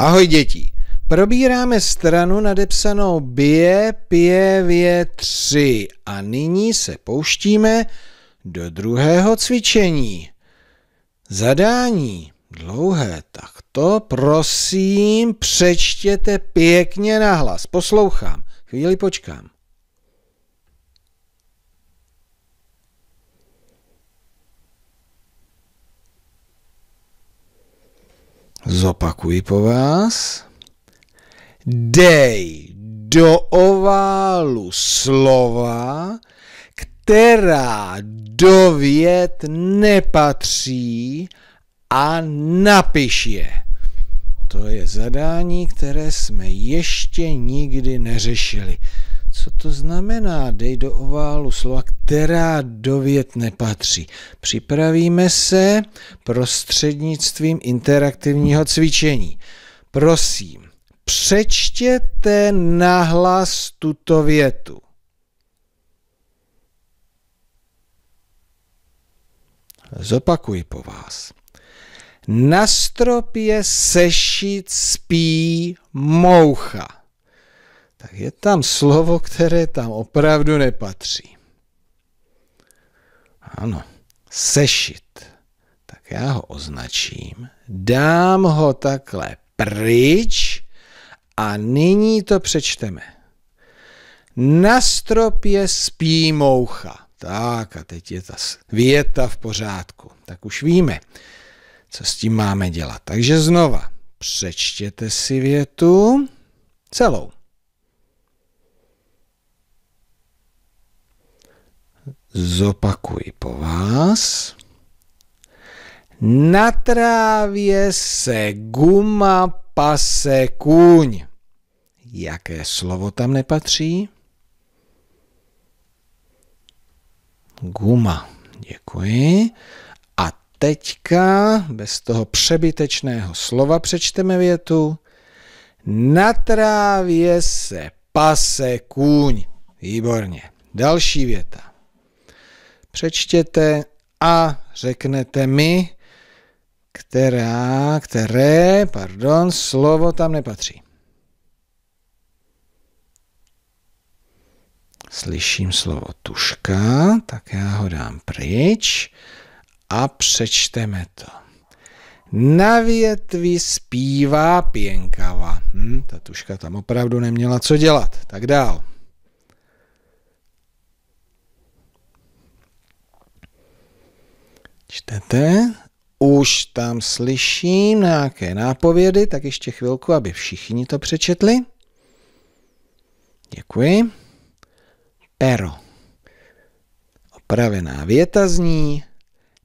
Ahoj děti. Probíráme stranu nadepsanou bije, pě, vě, tři a nyní se pouštíme do druhého cvičení. Zadání dlouhé, tak to prosím přečtěte pěkně nahlas. Poslouchám, chvíli počkám. Zopakuji po vás. Dej do oválu slova, která do věd nepatří a napiš je. To je zadání, které jsme ještě nikdy neřešili. Co to znamená? Dej do oválu slova, která do vět nepatří. Připravíme se prostřednictvím interaktivního cvičení. Prosím, přečtěte nahlas tuto větu. Zopakuji po vás. Na stropě sešit spí moucha tak je tam slovo, které tam opravdu nepatří. Ano, sešit. Tak já ho označím, dám ho takhle pryč a nyní to přečteme. Na stropě spí moucha. Tak a teď je ta věta v pořádku. Tak už víme, co s tím máme dělat. Takže znova, přečtěte si větu celou. Zopakuj po vás. Na trávě se guma pase kůň. Jaké slovo tam nepatří? Guma. Děkuji. A teďka bez toho přebytečného slova přečteme větu. Na trávě se pase kůň. Výborně. Další věta přečtěte a řeknete mi, která, které, pardon, slovo tam nepatří. Slyším slovo tuška, tak já ho dám pryč a přečteme to. Na větvi zpívá pěnkava. Hm, ta tuška tam opravdu neměla co dělat. Tak dál. Čtete? Už tam slyším nějaké nápovědy, tak ještě chvilku, aby všichni to přečetli. Děkuji. Pero. Opravená věta zní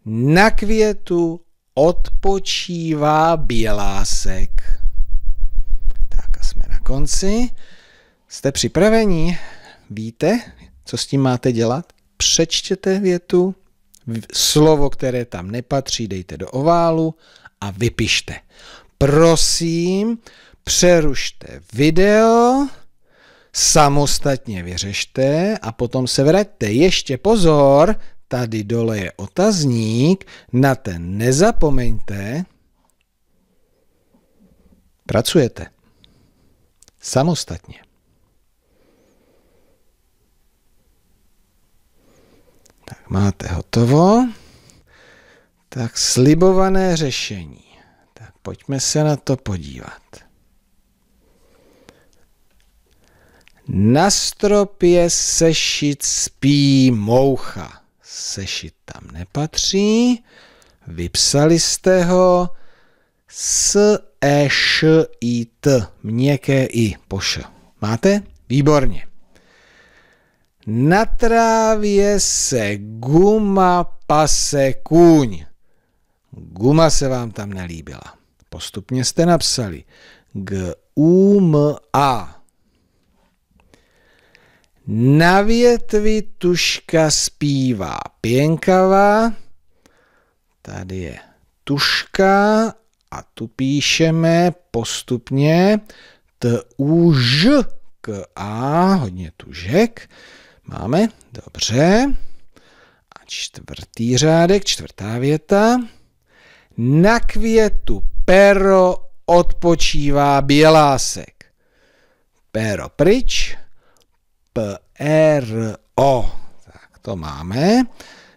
Na květu odpočívá bělásek. Tak a jsme na konci. Jste připraveni? Víte, co s tím máte dělat? Přečtěte větu, slovo, které tam nepatří, dejte do oválu a vypište. Prosím, přerušte video, samostatně vyřešte a potom se vraťte. Ještě pozor, tady dole je otazník, na ten nezapomeňte. Pracujete samostatně. máte hotovo. Tak slibované řešení. Tak pojďme se na to podívat. Na stropě sešit spí moucha. Sešit tam nepatří. Vypsali jste ho s e š i t. Měkké i poš. Máte? Výborně na trávě se guma pase kůň. Guma se vám tam nelíbila. Postupně jste napsali G, U, M, A. Na větvi tuška zpívá pěnkavá. Tady je tuška a tu píšeme postupně t u ž k a, hodně tužek. Máme? Dobře. A čtvrtý řádek, čtvrtá věta. Na květu pero odpočívá bělásek. Pero pryč, o Tak to máme.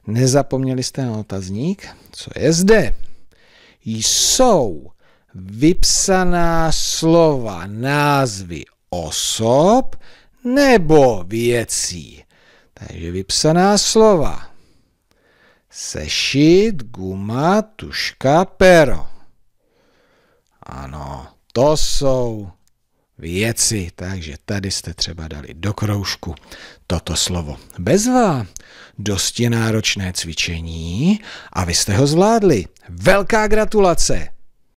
Nezapomněli jste na otazník. Co je zde? Jsou vypsaná slova, názvy osob, nebo věcí. Takže vypsaná slova. Sešit, guma, tuška, pero. Ano, to jsou věci. Takže tady jste třeba dali do kroužku toto slovo. Bezva. Dosti náročné cvičení a vy jste ho zvládli. Velká gratulace!